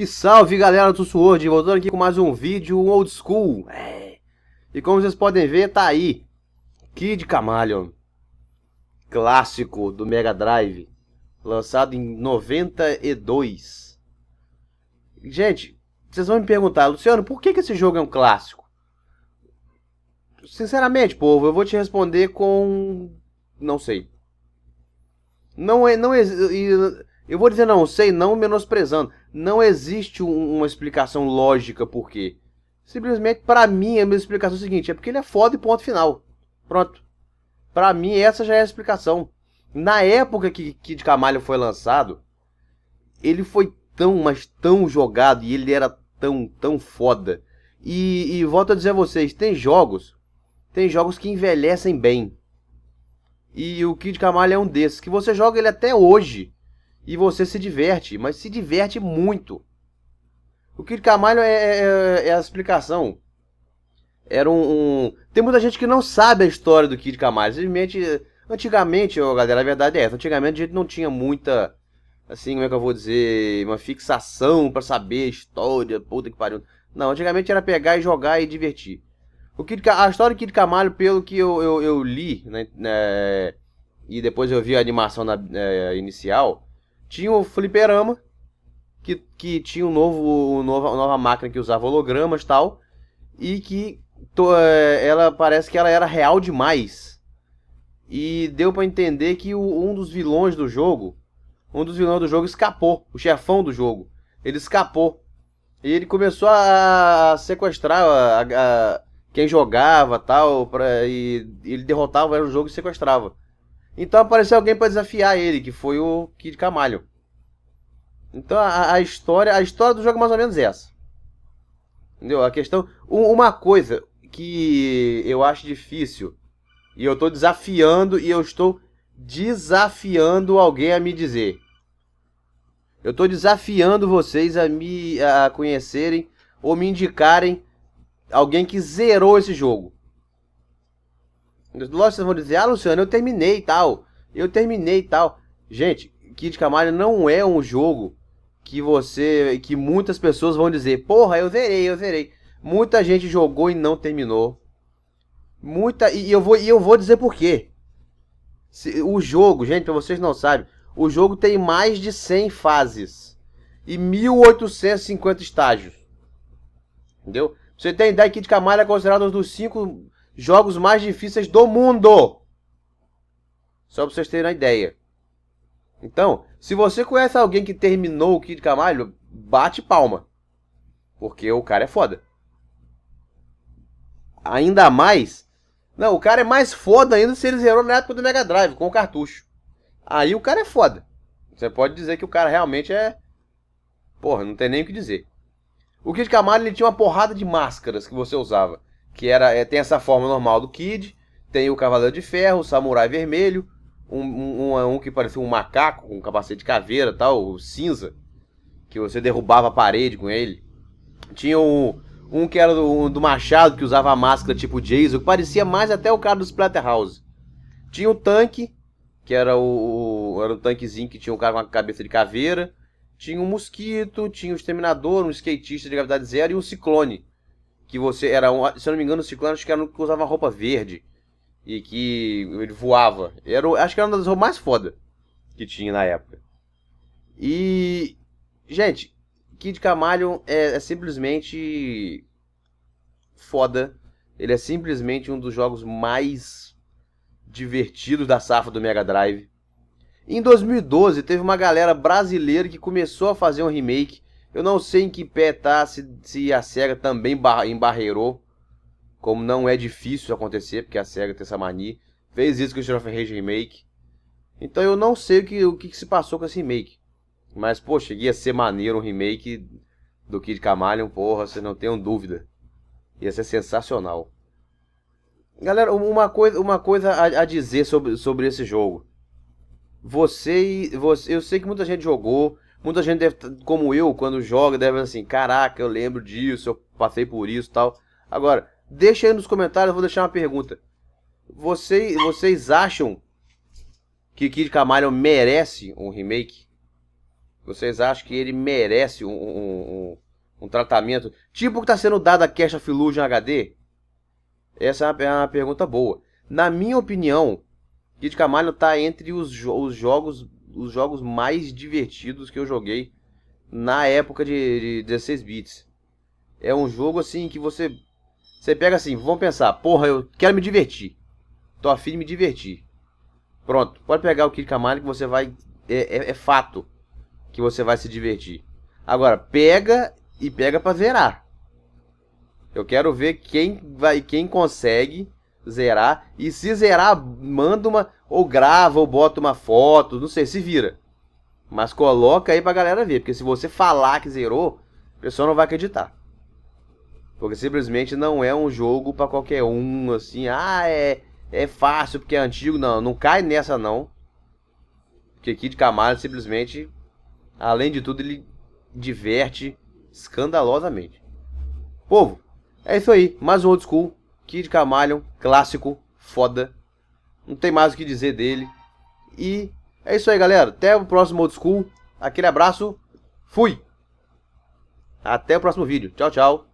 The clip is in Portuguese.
E salve galera do Sword, voltando aqui com mais um vídeo um old school. É. E como vocês podem ver, tá aí. Kid Camaleon. Clássico do Mega Drive. Lançado em 92. Gente, vocês vão me perguntar, Luciano, por que, que esse jogo é um clássico? Sinceramente, povo, eu vou te responder com... Não sei. Não é... Não é... Eu vou dizer não sei, não menosprezando. Não existe uma explicação lógica por quê. Simplesmente, para mim, a minha explicação é a seguinte: é porque ele é foda e ponto final. Pronto. Para mim, essa já é a explicação. Na época que Kid Camalho foi lançado, ele foi tão, mas tão jogado e ele era tão, tão foda. E, e volto a dizer a vocês: tem jogos, tem jogos que envelhecem bem. E o Kid Camalho é um desses. Que você joga ele até hoje e você se diverte, mas se diverte muito. O Kid Camalho é, é, é, é a explicação. Era um, um, Tem muita gente que não sabe a história do Kid Camalho. Simplesmente. Antigamente, oh, galera, a verdade é essa. Antigamente a gente não tinha muita. Assim, como é que eu vou dizer? Uma fixação para saber a história. Puta que pariu. Não, antigamente era pegar e jogar e divertir. O Kid, a história do Kid Camalho, pelo que eu, eu, eu li, né, né, e depois eu vi a animação na, é, inicial, tinha o fliperama, que, que tinha um novo, nova, nova máquina que usava hologramas e tal, e que to, eh, ela parece que ela era real demais. E deu para entender que o, um dos vilões do jogo, um dos vilões do jogo escapou, o chefão do jogo, ele escapou. E ele começou a sequestrar a, a, quem jogava tal, pra, e ele derrotava o jogo e sequestrava. Então apareceu alguém para desafiar ele, que foi o Kid Camalho. Então a, a, história, a história do jogo é mais ou menos essa. Entendeu? A questão, uma coisa que eu acho difícil e eu estou desafiando e eu estou desafiando alguém a me dizer. Eu estou desafiando vocês a me a conhecerem ou me indicarem alguém que zerou esse jogo. Lógico, vocês vão dizer, ah, Luciano, eu terminei e tal. Eu terminei e tal. Gente, Kid Camargo não é um jogo que você. que muitas pessoas vão dizer, porra, eu zerei, eu zerei. Muita gente jogou e não terminou. Muita. E eu vou, e eu vou dizer por quê. Se, o jogo, gente, pra vocês não sabem, o jogo tem mais de 100 fases e 1850 estágios. Entendeu? você tem ideia que Kid Camargo é considerado um dos cinco jogos mais difíceis do mundo. Só para vocês terem uma ideia. Então, se você conhece alguém que terminou o Kid Camalho, bate palma. Porque o cara é foda. Ainda mais. Não, o cara é mais foda ainda se ele zerou na época do Mega Drive, com o cartucho. Aí o cara é foda. Você pode dizer que o cara realmente é. Porra, não tem nem o que dizer. O Kid Camalho ele tinha uma porrada de máscaras que você usava que era é, tem essa forma normal do Kid, tem o Cavaleiro de Ferro, o Samurai Vermelho, um, um, um, um que parecia um macaco com um capacete de caveira tal, o cinza, que você derrubava a parede com ele. Tinha um, um que era do, do Machado, que usava a máscara tipo Jason, que parecia mais até o cara do Splatterhouse. Tinha o tanque, que era o, o, era um tanquezinho que tinha um cara com a cabeça de caveira. Tinha um mosquito, tinha um exterminador, um skatista de gravidade zero e um ciclone, que você era um, se eu não me engano, o Ciclano acho que era um que usava roupa verde e que ele voava. Era, acho que era uma das roupas mais foda que tinha na época. E gente, Kid Camalion é, é simplesmente foda. Ele é simplesmente um dos jogos mais divertidos da safra do Mega Drive. Em 2012 teve uma galera brasileira que começou a fazer um remake eu não sei em que pé tá, se, se a SEGA também embarreirou, como não é difícil acontecer, porque a SEGA tem essa mania. Fez isso com o Street of Rage Remake. Então eu não sei o que, o que, que se passou com esse remake. Mas, pô, cheguei a ser maneiro um remake do Kid Camaleon, porra, vocês não tenham dúvida. Ia ser sensacional. Galera, uma coisa, uma coisa a, a dizer sobre, sobre esse jogo. Você, você, eu sei que muita gente jogou, Muita gente deve, como eu, quando joga, deve assim, caraca, eu lembro disso, eu passei por isso tal. Agora, deixa aí nos comentários, eu vou deixar uma pergunta. Vocês, vocês acham que Kid Camarion merece um remake? Vocês acham que ele merece um, um, um, um tratamento? Tipo o que está sendo dado a Cash of Illusion HD? Essa é uma, é uma pergunta boa. Na minha opinião, Kid Camarion está entre os, os jogos os jogos mais divertidos que eu joguei na época de, de 16 bits. É um jogo assim que você você pega assim, vamos pensar, porra, eu quero me divertir. Tô afim de me divertir. Pronto, pode pegar o Kid Kamari que você vai é, é, é, fato que você vai se divertir. Agora, pega e pega para zerar. Eu quero ver quem vai quem consegue zerar. E se zerar, manda uma. Ou grava, ou bota uma foto, não sei, se vira. Mas coloca aí pra galera ver, porque se você falar que zerou, o pessoal não vai acreditar. Porque simplesmente não é um jogo para qualquer um, assim, ah, é, é fácil porque é antigo. Não, não cai nessa não. Porque Kid Camargo simplesmente, além de tudo, ele diverte escandalosamente. Povo, é isso aí. Mais um Old School Kid Camalion, clássico, foda. Não tem mais o que dizer dele. E é isso aí, galera. Até o próximo Old School. Aquele abraço. Fui! Até o próximo vídeo. Tchau, tchau.